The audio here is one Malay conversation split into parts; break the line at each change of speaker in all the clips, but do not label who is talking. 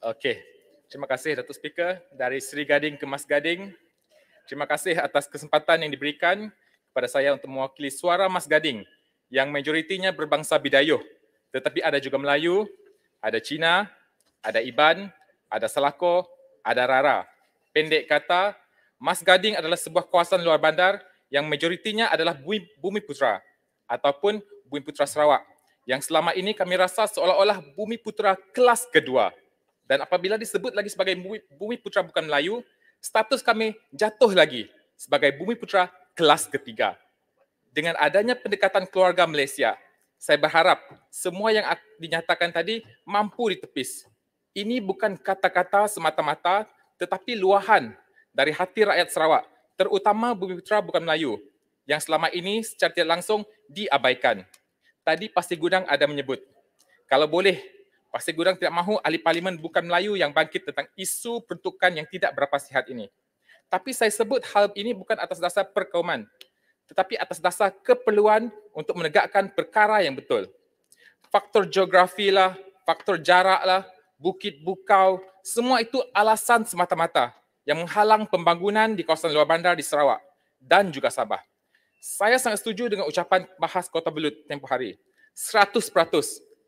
Okey. Terima kasih Datuk Speaker dari Sri Gading ke Mas Gading. Terima kasih atas kesempatan yang diberikan kepada saya untuk mewakili suara Mas Gading yang majoritinya berbangsa Bidayuh. Tetapi ada juga Melayu, ada Cina, ada Iban, ada Selako, ada Rara. Pendek kata, Mas Gading adalah sebuah kawasan luar bandar yang majoritinya adalah bumi, bumi putra ataupun bumi putra Sarawak yang selama ini kami rasa seolah-olah bumi putra kelas kedua dan apabila disebut lagi sebagai bumi, bumi putra bukan Melayu, status kami jatuh lagi sebagai bumi putra kelas ketiga. Dengan adanya pendekatan keluarga Malaysia, saya berharap semua yang dinyatakan tadi mampu ditepis. Ini bukan kata-kata semata-mata tetapi luahan dari hati rakyat Sarawak, terutama bumi putra bukan Melayu yang selama ini secara tidak langsung diabaikan. Tadi pasti gudang ada menyebut, kalau boleh Pasti gurang tidak mahu ahli parlimen bukan Melayu yang bangkit tentang isu peruntukan yang tidak berapa sihat ini. Tapi saya sebut hal ini bukan atas dasar perkauman, tetapi atas dasar keperluan untuk menegakkan perkara yang betul. Faktor geografi lah, faktor jarak lah, bukit bukau, semua itu alasan semata-mata yang menghalang pembangunan di kawasan luar bandar di Sarawak dan juga Sabah. Saya sangat setuju dengan ucapan bahas Kota Belut tempoh hari. 100%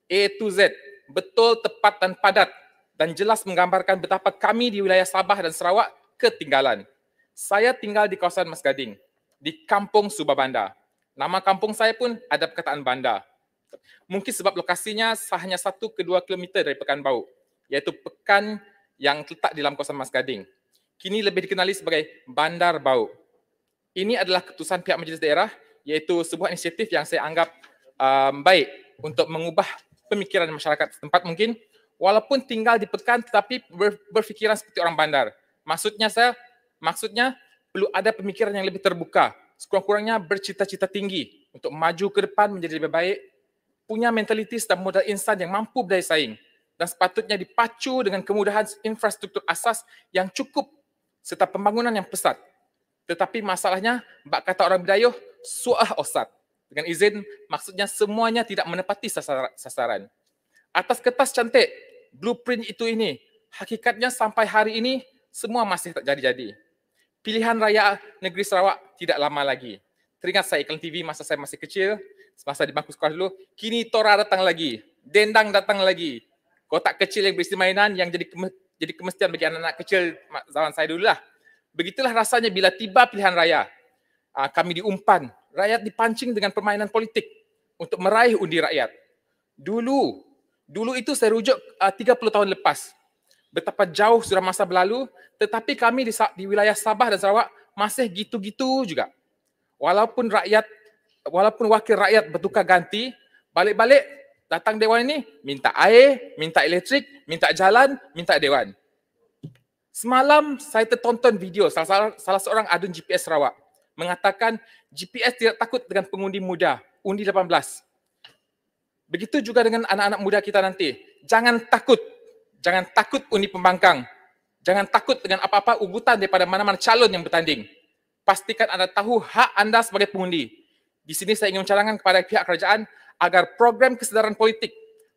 A to Z betul, tepat dan padat dan jelas menggambarkan betapa kami di wilayah Sabah dan Sarawak ketinggalan. Saya tinggal di kawasan Mas Gading, di Kampung Subah Bandar. Nama kampung saya pun ada perkataan bandar. Mungkin sebab lokasinya hanya 1 ke 2 km dari Pekan Bau, iaitu pekan yang terletak di dalam kawasan Mas Gading. Kini lebih dikenali sebagai Bandar Bau. Ini adalah keputusan pihak majlis daerah, iaitu sebuah inisiatif yang saya anggap um, baik untuk mengubah pemikiran masyarakat setempat mungkin walaupun tinggal di pekan tetapi ber, berfikiran seperti orang bandar. Maksudnya saya maksudnya perlu ada pemikiran yang lebih terbuka, sekurang-kurangnya bercita-cita tinggi untuk maju ke depan menjadi lebih baik, punya mentaliti dan modal insan yang mampu berdaya saing dan sepatutnya dipacu dengan kemudahan infrastruktur asas yang cukup serta pembangunan yang pesat. Tetapi masalahnya, bak kata orang Bidayuh, suah osat. Dengan izin, maksudnya semuanya tidak menepati sasaran. Atas kertas cantik, blueprint itu ini, hakikatnya sampai hari ini, semua masih tak jadi-jadi. Pilihan raya negeri Sarawak tidak lama lagi. Teringat saya iklan TV masa saya masih kecil, semasa di bangku sekolah dulu, kini Tora datang lagi, Dendang datang lagi, kotak kecil yang berisi mainan yang jadi kemes- jadi kemestian bagi anak-anak kecil zaman saya dulu lah. Begitulah rasanya bila tiba pilihan raya, Ah, kami diumpan, rakyat dipancing dengan permainan politik untuk meraih undi rakyat. Dulu, dulu itu saya rujuk 30 ah, tahun lepas. Betapa jauh sudah masa berlalu, tetapi kami di, di wilayah Sabah dan Sarawak masih gitu-gitu juga. Walaupun rakyat, walaupun wakil rakyat bertukar ganti, balik-balik datang dewan ini minta air, minta elektrik, minta jalan, minta dewan. Semalam saya tertonton video salah, salah seorang adun GPS Sarawak mengatakan GPS tidak takut dengan pengundi muda, undi 18. Begitu juga dengan anak-anak muda kita nanti. Jangan takut. Jangan takut undi pembangkang. Jangan takut dengan apa-apa ugutan daripada mana-mana calon yang bertanding. Pastikan anda tahu hak anda sebagai pengundi. Di sini saya ingin mencarangkan kepada pihak kerajaan agar program kesedaran politik,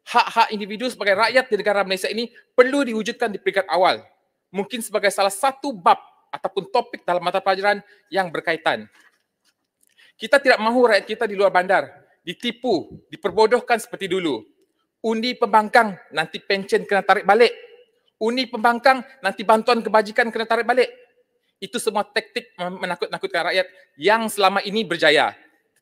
hak-hak individu sebagai rakyat di negara Malaysia ini perlu diwujudkan di peringkat awal. Mungkin sebagai salah satu bab ataupun topik dalam mata pelajaran yang berkaitan. Kita tidak mahu rakyat kita di luar bandar ditipu, diperbodohkan seperti dulu. Undi pembangkang nanti pension kena tarik balik. Undi pembangkang nanti bantuan kebajikan kena tarik balik. Itu semua taktik menakut-nakutkan rakyat yang selama ini berjaya.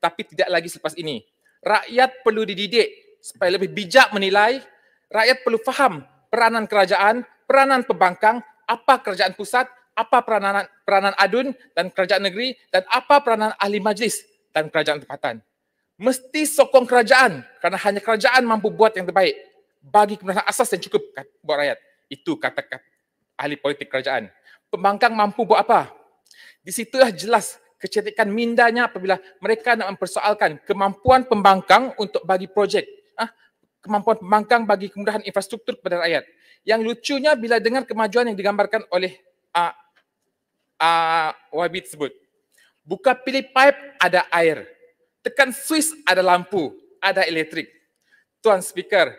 tapi tidak lagi selepas ini. Rakyat perlu dididik supaya lebih bijak menilai. Rakyat perlu faham peranan kerajaan, peranan pembangkang, apa kerajaan pusat, apa peranan peranan adun dan kerajaan negeri dan apa peranan ahli majlis dan kerajaan tempatan. Mesti sokong kerajaan kerana hanya kerajaan mampu buat yang terbaik bagi kemudahan asas yang cukup buat rakyat. Itu kata kata ahli politik kerajaan. Pembangkang mampu buat apa? Di situlah jelas kecetikan mindanya apabila mereka nak mempersoalkan kemampuan pembangkang untuk bagi projek. Ha? Kemampuan pembangkang bagi kemudahan infrastruktur kepada rakyat. Yang lucunya bila dengar kemajuan yang digambarkan oleh uh, uh, Wahbi tersebut. Buka pilih pipe, ada air. Tekan switch, ada lampu, ada elektrik. Tuan Speaker,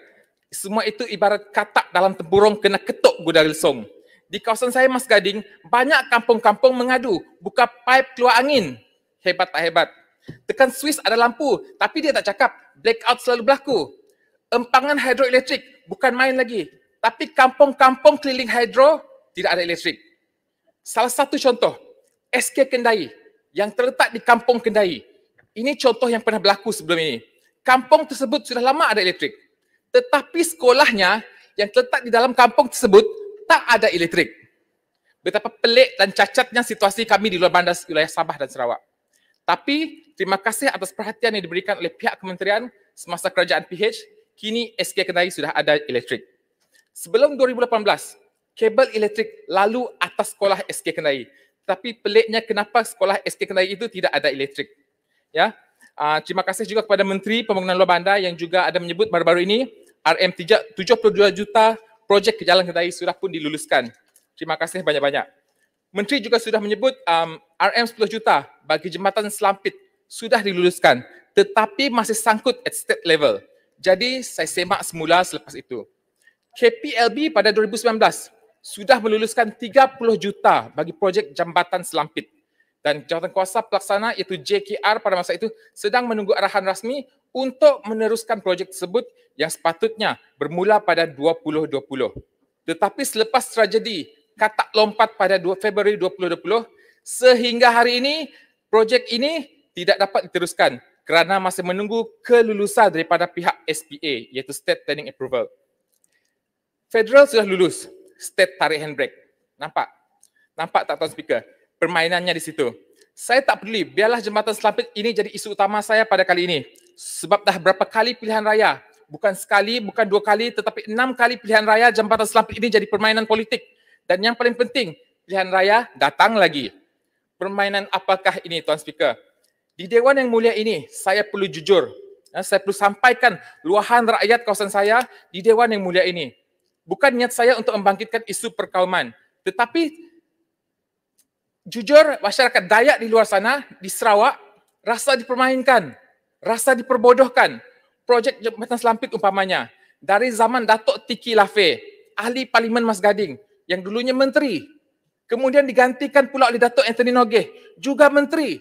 semua itu ibarat katak dalam tempurung kena ketuk gudang song. Di kawasan saya Mas Gading, banyak kampung-kampung mengadu. Buka pipe keluar angin. Hebat tak hebat? Tekan switch ada lampu, tapi dia tak cakap. Blackout selalu berlaku. Empangan hidroelektrik, bukan main lagi. Tapi kampung-kampung keliling hidro, tidak ada elektrik. Salah satu contoh, SK Kendai yang terletak di kampung Kendai. Ini contoh yang pernah berlaku sebelum ini. Kampung tersebut sudah lama ada elektrik. Tetapi sekolahnya yang terletak di dalam kampung tersebut tak ada elektrik. Betapa pelik dan cacatnya situasi kami di luar bandar wilayah Sabah dan Sarawak. Tapi terima kasih atas perhatian yang diberikan oleh pihak kementerian semasa kerajaan PH, kini SK Kendai sudah ada elektrik. Sebelum 2018, kabel elektrik lalu atas sekolah SK Kenari. Tapi peliknya kenapa sekolah SK Kenari itu tidak ada elektrik. Ya. Uh, terima kasih juga kepada Menteri Pembangunan Luar Bandar yang juga ada menyebut baru-baru ini RM 72 juta projek ke Jalan Kenari sudah pun diluluskan. Terima kasih banyak-banyak. Menteri juga sudah menyebut um, RM 10 juta bagi jembatan Selampit sudah diluluskan tetapi masih sangkut at state level. Jadi saya semak semula selepas itu. KPLB pada 2019 sudah meluluskan 30 juta bagi projek jambatan selampit dan jawatan kuasa pelaksana iaitu JKR pada masa itu sedang menunggu arahan rasmi untuk meneruskan projek tersebut yang sepatutnya bermula pada 2020. Tetapi selepas tragedi katak lompat pada 2 Februari 2020 sehingga hari ini projek ini tidak dapat diteruskan kerana masih menunggu kelulusan daripada pihak SPA iaitu State Planning Approval. Federal sudah lulus state tarik handbrake. Nampak? Nampak tak tuan speaker? Permainannya di situ. Saya tak peduli, biarlah jembatan selapit ini jadi isu utama saya pada kali ini. Sebab dah berapa kali pilihan raya, bukan sekali, bukan dua kali, tetapi enam kali pilihan raya jembatan selapit ini jadi permainan politik. Dan yang paling penting, pilihan raya datang lagi. Permainan apakah ini tuan speaker? Di Dewan yang mulia ini, saya perlu jujur. Ya, saya perlu sampaikan luahan rakyat kawasan saya di Dewan yang mulia ini bukan niat saya untuk membangkitkan isu perkauman. Tetapi jujur masyarakat Dayak di luar sana, di Sarawak, rasa dipermainkan, rasa diperbodohkan. Projek Jembatan Selampit umpamanya, dari zaman Datuk Tiki Lafe, ahli Parlimen Mas Gading, yang dulunya menteri. Kemudian digantikan pula oleh Datuk Anthony Nogeh, juga menteri.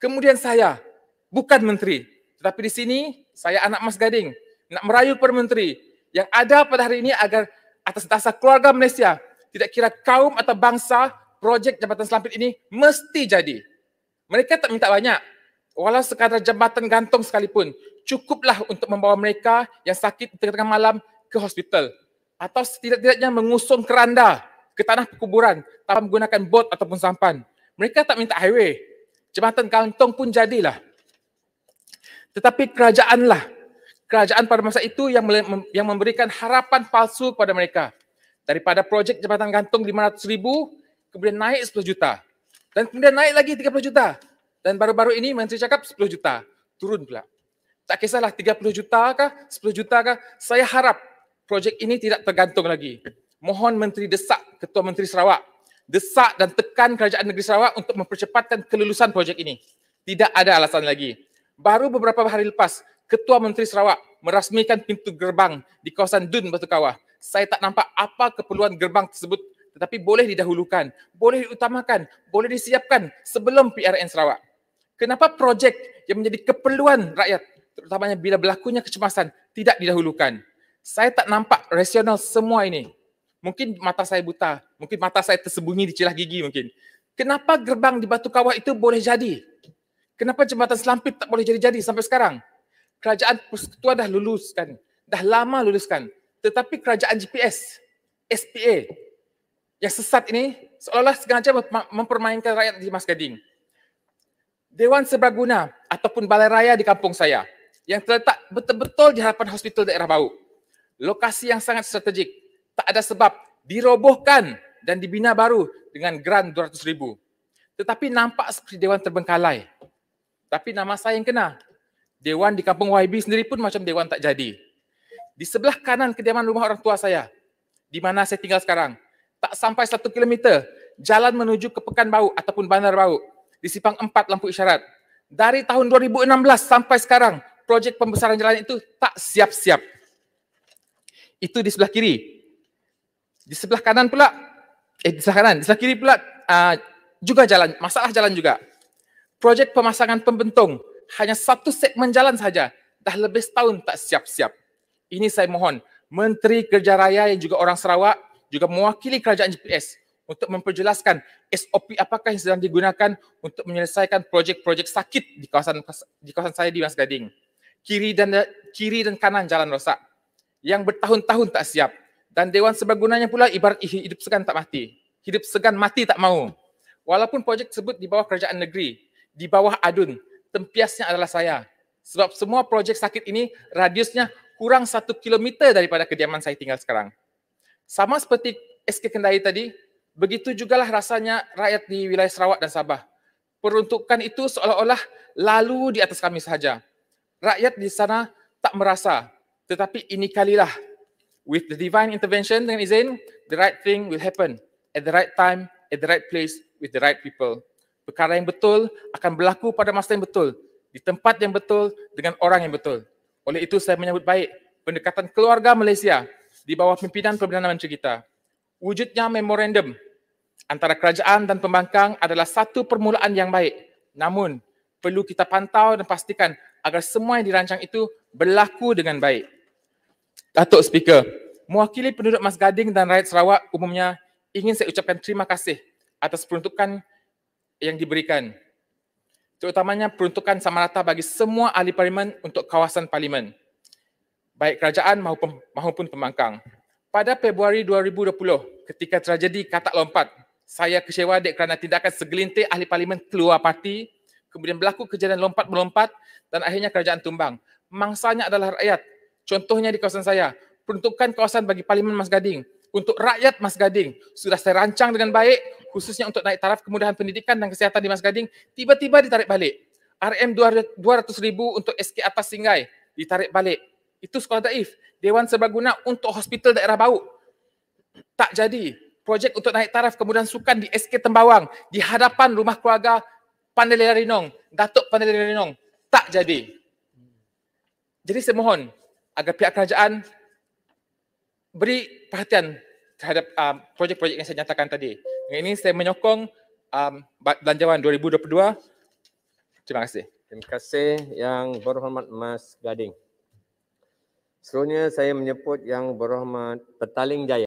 Kemudian saya, bukan menteri. Tetapi di sini, saya anak Mas Gading, nak merayu permenteri, yang ada pada hari ini agar atas dasar keluarga Malaysia, tidak kira kaum atau bangsa, projek Jabatan Selampit ini mesti jadi. Mereka tak minta banyak. Walau sekadar jabatan gantung sekalipun, cukuplah untuk membawa mereka yang sakit tengah-tengah malam ke hospital. Atau setidak-tidaknya mengusung keranda ke tanah perkuburan tanpa menggunakan bot ataupun sampan. Mereka tak minta highway. Jabatan gantung pun jadilah. Tetapi kerajaanlah kerajaan pada masa itu yang yang memberikan harapan palsu kepada mereka. Daripada projek jambatan gantung 500 ribu, kemudian naik 10 juta. Dan kemudian naik lagi 30 juta. Dan baru-baru ini Menteri cakap 10 juta. Turun pula. Tak kisahlah 30 juta kah, 10 juta kah. Saya harap projek ini tidak tergantung lagi. Mohon Menteri desak Ketua Menteri Sarawak. Desak dan tekan Kerajaan Negeri Sarawak untuk mempercepatkan kelulusan projek ini. Tidak ada alasan lagi. Baru beberapa hari lepas, Ketua Menteri Sarawak merasmikan pintu gerbang di kawasan Dun Batu Kawah. Saya tak nampak apa keperluan gerbang tersebut tetapi boleh didahulukan, boleh diutamakan, boleh disiapkan sebelum PRN Sarawak. Kenapa projek yang menjadi keperluan rakyat terutamanya bila berlakunya kecemasan tidak didahulukan? Saya tak nampak rasional semua ini. Mungkin mata saya buta, mungkin mata saya tersembunyi di celah gigi mungkin. Kenapa gerbang di Batu Kawah itu boleh jadi? Kenapa jembatan Selampit tak boleh jadi-jadi sampai sekarang? kerajaan persekutuan dah luluskan dah lama luluskan tetapi kerajaan GPS SPA yang sesat ini seolah-olah sengaja mempermainkan rakyat di Mas Gading Dewan Seberaguna ataupun Balai Raya di kampung saya yang terletak betul-betul di hadapan hospital daerah bau lokasi yang sangat strategik tak ada sebab dirobohkan dan dibina baru dengan geran 200 ribu. Tetapi nampak seperti Dewan terbengkalai. Tapi nama saya yang kena, Dewan di kampung YB sendiri pun macam dewan tak jadi. Di sebelah kanan kediaman rumah orang tua saya, di mana saya tinggal sekarang, tak sampai satu kilometer, jalan menuju ke Pekan Bau ataupun Bandar Bau, di Sipang 4 Lampu Isyarat. Dari tahun 2016 sampai sekarang, projek pembesaran jalan itu tak siap-siap. Itu di sebelah kiri. Di sebelah kanan pula, eh di sebelah kanan, di sebelah kiri pula, uh, juga jalan, masalah jalan juga. Projek pemasangan pembentung hanya satu segmen jalan saja dah lebih setahun tak siap-siap. Ini saya mohon Menteri Kerja Raya yang juga orang Sarawak juga mewakili kerajaan JPS untuk memperjelaskan SOP apakah yang sedang digunakan untuk menyelesaikan projek-projek sakit di kawasan di kawasan saya di Mas Gading. Kiri dan kiri dan kanan jalan rosak yang bertahun-tahun tak siap dan dewan sebagunanya pula ibarat hidup segan tak mati. Hidup segan mati tak mau. Walaupun projek tersebut di bawah kerajaan negeri, di bawah ADUN tempiasnya adalah saya. Sebab semua projek sakit ini radiusnya kurang satu kilometer daripada kediaman saya tinggal sekarang. Sama seperti SK Kendai tadi, begitu jugalah rasanya rakyat di wilayah Sarawak dan Sabah. Peruntukan itu seolah-olah lalu di atas kami sahaja. Rakyat di sana tak merasa, tetapi ini kalilah. With the divine intervention dengan izin, the right thing will happen at the right time, at the right place, with the right people perkara yang betul akan berlaku pada masa yang betul, di tempat yang betul dengan orang yang betul. Oleh itu saya menyambut baik pendekatan keluarga Malaysia di bawah pimpinan Perdana Menteri kita. Wujudnya memorandum antara kerajaan dan pembangkang adalah satu permulaan yang baik. Namun, perlu kita pantau dan pastikan agar semua yang dirancang itu berlaku dengan baik. Datuk Speaker, mewakili penduduk Mas Gading dan rakyat Sarawak umumnya ingin saya ucapkan terima kasih atas peruntukan yang diberikan. Terutamanya peruntukan sama rata bagi semua ahli parlimen untuk kawasan parlimen. Baik kerajaan maupun maupun pembangkang. Pada Februari 2020 ketika tragedi katak lompat, saya kecewa dek kerana tindakan segelintir ahli parlimen keluar parti, kemudian berlaku kejadian lompat-melompat dan akhirnya kerajaan tumbang. Mangsanya adalah rakyat. Contohnya di kawasan saya, peruntukan kawasan bagi parlimen Mas Gading untuk rakyat Mas Gading sudah saya rancang dengan baik khususnya untuk naik taraf kemudahan pendidikan dan kesihatan di Mas Gading tiba-tiba ditarik balik. RM200,000 untuk SK Atas Singai ditarik balik. Itu sekolah daif. Dewan Serbaguna untuk hospital daerah bau. Tak jadi. Projek untuk naik taraf kemudahan sukan di SK Tembawang di hadapan rumah keluarga Pandele Rinong, Datuk Pandele Rinong. Tak jadi. Jadi saya mohon agar pihak kerajaan beri perhatian terhadap um, projek-projek yang saya nyatakan tadi. Dengan ini saya menyokong um, belanjawan 2022. Terima kasih. Terima kasih yang berhormat Mas Gading. Seterusnya saya menyebut yang berhormat Petaling Jaya.